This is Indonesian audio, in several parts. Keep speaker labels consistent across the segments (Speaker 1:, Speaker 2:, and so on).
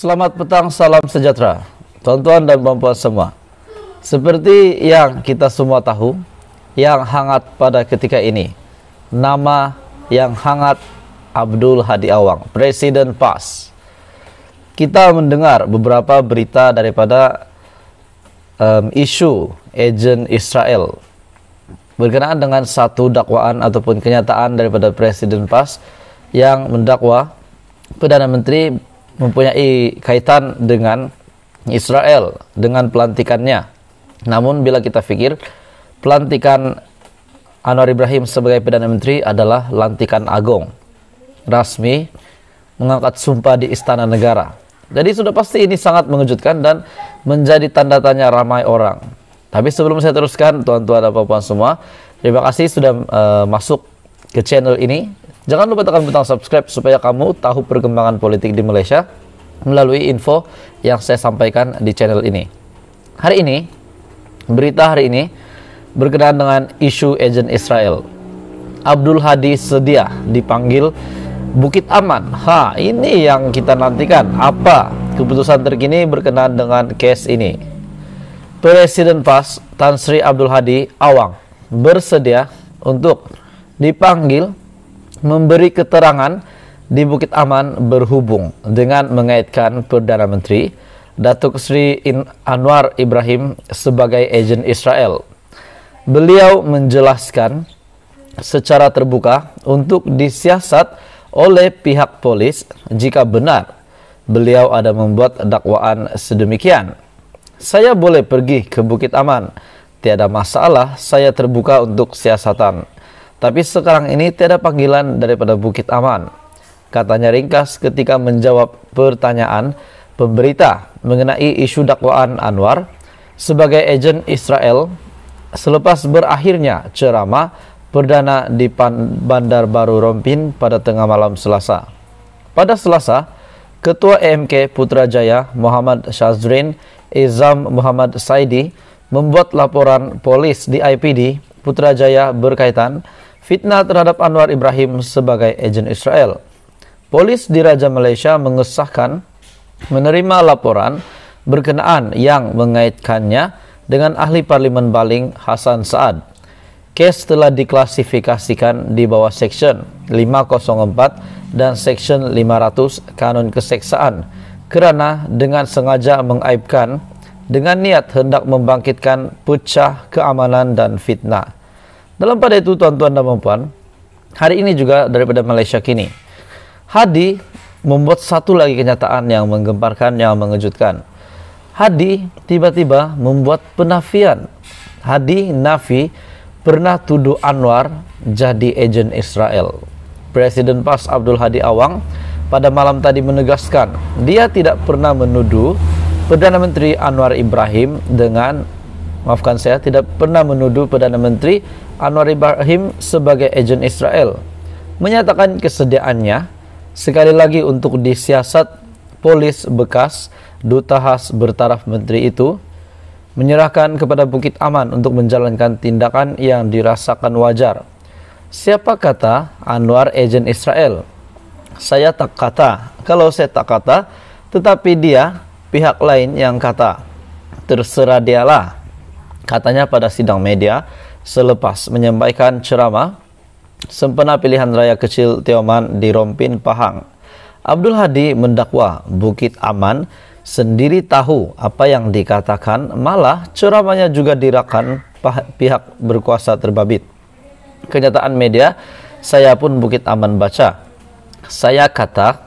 Speaker 1: Selamat petang, salam sejahtera. Tuan-tuan dan puan-puan semua. Seperti yang kita semua tahu, yang hangat pada ketika ini, nama yang hangat Abdul Hadi Awang, Presiden PAS. Kita mendengar beberapa berita daripada um, isu agen Israel berkenaan dengan satu dakwaan ataupun kenyataan daripada Presiden PAS yang mendakwa Perdana Menteri mempunyai kaitan dengan Israel dengan pelantikannya. Namun bila kita pikir pelantikan Anwar Ibrahim sebagai Perdana Menteri adalah lantikan agung rasmi mengangkat sumpah di istana negara. Jadi sudah pasti ini sangat mengejutkan dan menjadi tanda tanya ramai orang. Tapi sebelum saya teruskan, tuan-tuan dan puan semua, terima kasih sudah uh, masuk ke channel ini Jangan lupa tekan butang subscribe supaya kamu tahu perkembangan politik di Malaysia melalui info yang saya sampaikan di channel ini. Hari ini, berita hari ini berkenaan dengan isu agen Israel. Abdul Hadi sedia dipanggil Bukit Aman. Ha, ini yang kita nantikan. Apa keputusan terkini berkenaan dengan case ini? Presiden PAS Tan Sri Abdul Hadi Awang bersedia untuk dipanggil memberi keterangan di Bukit Aman berhubung dengan mengaitkan Perdana Menteri Datuk Sri Anwar Ibrahim sebagai agen Israel. Beliau menjelaskan secara terbuka untuk disiasat oleh pihak polis jika benar beliau ada membuat dakwaan sedemikian. Saya boleh pergi ke Bukit Aman, tiada masalah, saya terbuka untuk siasatan. Tapi sekarang ini tiada panggilan daripada Bukit Aman. Katanya ringkas ketika menjawab pertanyaan pemberita mengenai isu dakwaan Anwar sebagai agen Israel selepas berakhirnya ceramah perdana di Bandar Baru Rompin pada tengah malam Selasa. Pada Selasa, Ketua EMK Putrajaya Muhammad Syazrin Izam Muhammad Saidi membuat laporan polis di IPD Putrajaya berkaitan fitnah terhadap Anwar Ibrahim sebagai agen Israel. Polis di Raja Malaysia mengesahkan menerima laporan berkenaan yang mengaitkannya dengan ahli parlimen baling Hasan Saad. Kes telah diklasifikasikan di bawah Section 504 dan Section 500 Kanun Keseksaan kerana dengan sengaja mengaibkan dengan niat hendak membangkitkan pecah keamanan dan fitnah. Dalam pada itu tuan-tuan dan puan, hari ini juga daripada Malaysia kini, Hadi membuat satu lagi kenyataan yang menggemparkan, yang mengejutkan. Hadi tiba-tiba membuat penafian. Hadi Nafi pernah tuduh Anwar jadi agen Israel. Presiden PAS Abdul Hadi Awang pada malam tadi menegaskan dia tidak pernah menuduh Perdana Menteri Anwar Ibrahim dengan maafkan saya tidak pernah menuduh Perdana Menteri Anwar Ibrahim sebagai agen Israel menyatakan kesediaannya sekali lagi untuk disiasat polis bekas duta khas bertaraf menteri itu menyerahkan kepada Bukit Aman untuk menjalankan tindakan yang dirasakan wajar. Siapa kata Anwar agen Israel? Saya tak kata. Kalau saya tak kata, tetapi dia pihak lain yang kata. Terserah dialah. Katanya pada sidang media selepas menyampaikan ceramah sempena pilihan raya kecil Tioman di Rompin, Pahang. Abdul Hadi mendakwa Bukit Aman sendiri tahu apa yang dikatakan, malah ceramahnya juga dirakan pihak berkuasa terbabit. Kenyataan media, saya pun Bukit Aman baca. Saya kata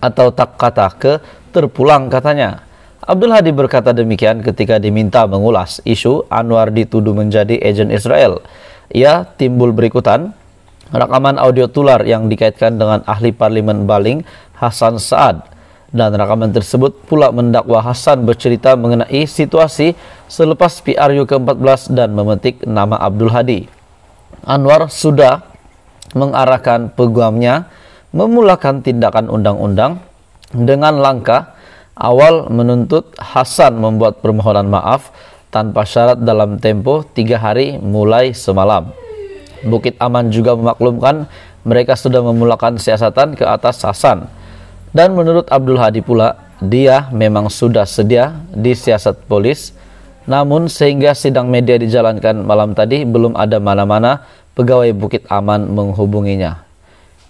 Speaker 1: atau tak kata ke terpulang katanya Abdul Hadi berkata demikian ketika diminta mengulas isu Anwar dituduh menjadi agen Israel. Ia timbul berikutan rekaman audio tular yang dikaitkan dengan ahli parlimen Baling Hasan Saad dan rekaman tersebut pula mendakwa Hasan bercerita mengenai situasi selepas PRU ke-14 dan memetik nama Abdul Hadi. Anwar sudah mengarahkan peguamnya memulakan tindakan undang-undang dengan langkah Awal menuntut Hasan membuat permohonan maaf tanpa syarat dalam tempo tiga hari mulai semalam. Bukit Aman juga memaklumkan mereka sudah memulakan siasatan ke atas Hasan. Dan menurut Abdul Hadi pula, dia memang sudah sedia di siasat polis, namun sehingga sidang media dijalankan malam tadi belum ada mana-mana pegawai Bukit Aman menghubunginya.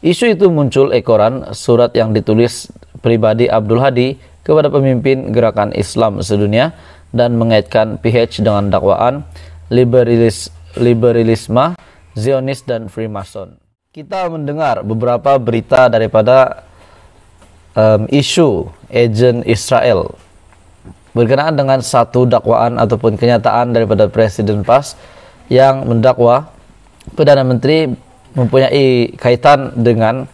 Speaker 1: Isu itu muncul ekoran surat yang ditulis pribadi Abdul Hadi kepada pemimpin gerakan Islam sedunia dan mengaitkan PH dengan dakwaan liberalis, liberalisme, Zionis, dan Freemason. Kita mendengar beberapa berita daripada um, isu agen Israel berkenaan dengan satu dakwaan ataupun kenyataan daripada Presiden PAS yang mendakwa Perdana Menteri mempunyai kaitan dengan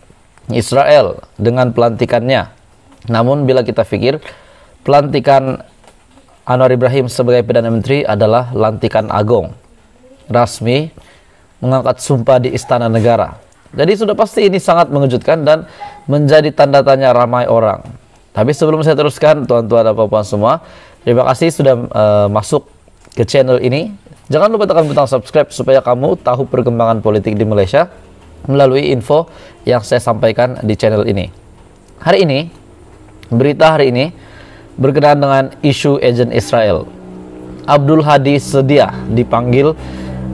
Speaker 1: Israel dengan pelantikannya namun bila kita pikir pelantikan Anwar Ibrahim sebagai Perdana Menteri adalah lantikan agung rasmi mengangkat sumpah di istana negara. Jadi sudah pasti ini sangat mengejutkan dan menjadi tanda tanya ramai orang. Tapi sebelum saya teruskan, tuan-tuan dan puan semua, terima kasih sudah uh, masuk ke channel ini. Jangan lupa tekan butang subscribe supaya kamu tahu perkembangan politik di Malaysia melalui info yang saya sampaikan di channel ini. Hari ini Berita hari ini berkenaan dengan isu agent Israel. Abdul Hadi sedia dipanggil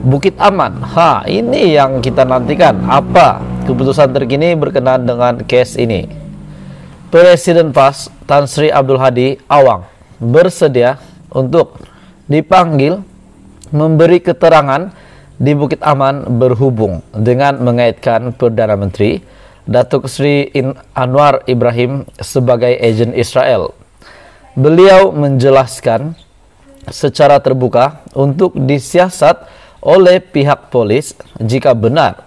Speaker 1: Bukit Aman. Ha, ini yang kita nantikan. Apa keputusan terkini berkenaan dengan case ini? Presiden PAS Tan Sri Abdul Hadi Awang bersedia untuk dipanggil memberi keterangan di Bukit Aman berhubung dengan mengaitkan Perdana Menteri Datuk Sri Anwar Ibrahim sebagai agen Israel. Beliau menjelaskan secara terbuka untuk disiasat oleh pihak polis jika benar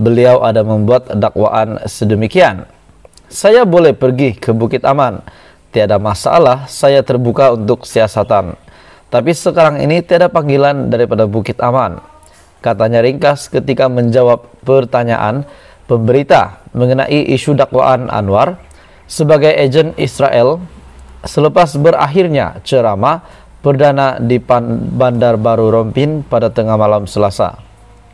Speaker 1: beliau ada membuat dakwaan sedemikian. Saya boleh pergi ke Bukit Aman, tiada masalah saya terbuka untuk siasatan. Tapi sekarang ini tiada panggilan daripada Bukit Aman. Katanya ringkas ketika menjawab pertanyaan pemberita mengenai isu dakwaan Anwar sebagai agen Israel selepas berakhirnya ceramah perdana di Bandar Baru Rompin pada tengah malam Selasa.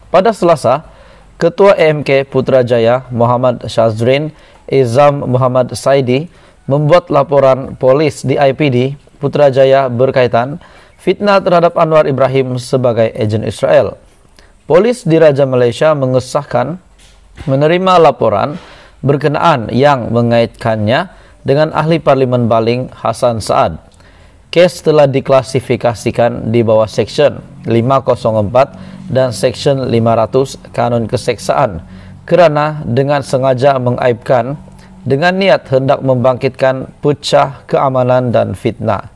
Speaker 1: Pada Selasa, Ketua EMK Putrajaya Muhammad Syazrin Izam Muhammad Saidi membuat laporan polis di IPD Putrajaya berkaitan fitnah terhadap Anwar Ibrahim sebagai agen Israel. Polis di Raja Malaysia mengesahkan menerima laporan berkenaan yang mengaitkannya dengan ahli parlimen Baling Hasan Saad. Kes telah diklasifikasikan di bawah Section 504 dan Section 500 Kanun Keseksaan kerana dengan sengaja mengaibkan dengan niat hendak membangkitkan pecah keamanan dan fitnah.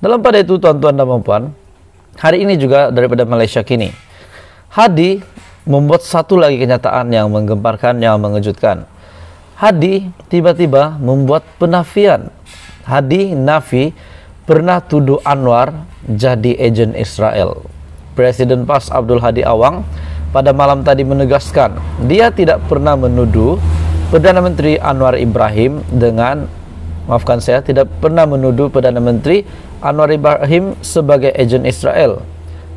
Speaker 1: Dalam pada itu tuan-tuan dan puan, hari ini juga daripada Malaysia kini. Hadi membuat satu lagi kenyataan yang menggemparkan, yang mengejutkan. Hadi tiba-tiba membuat penafian. Hadi Nafi pernah tuduh Anwar jadi agen Israel. Presiden PAS Abdul Hadi Awang pada malam tadi menegaskan dia tidak pernah menuduh Perdana Menteri Anwar Ibrahim dengan maafkan saya tidak pernah menuduh Perdana Menteri Anwar Ibrahim sebagai agen Israel.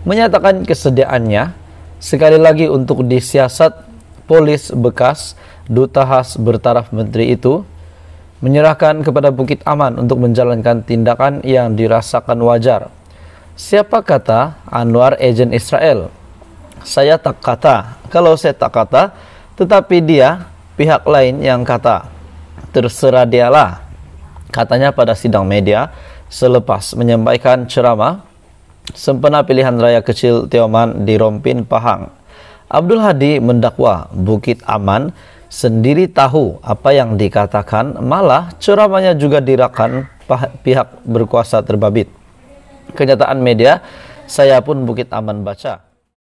Speaker 1: Menyatakan kesediaannya Sekali lagi untuk disiasat polis bekas duta khas bertaraf menteri itu menyerahkan kepada Bukit Aman untuk menjalankan tindakan yang dirasakan wajar. Siapa kata Anwar ejen Israel? Saya tak kata. Kalau saya tak kata, tetapi dia pihak lain yang kata. Terserah dialah. Katanya pada sidang media selepas menyampaikan ceramah Sempena pilihan raya kecil Tioman di Rompin, Pahang. Abdul Hadi mendakwa Bukit Aman sendiri tahu apa yang dikatakan, malah ceramahnya juga dirakan pihak berkuasa terbabit. Kenyataan media, saya pun Bukit Aman baca.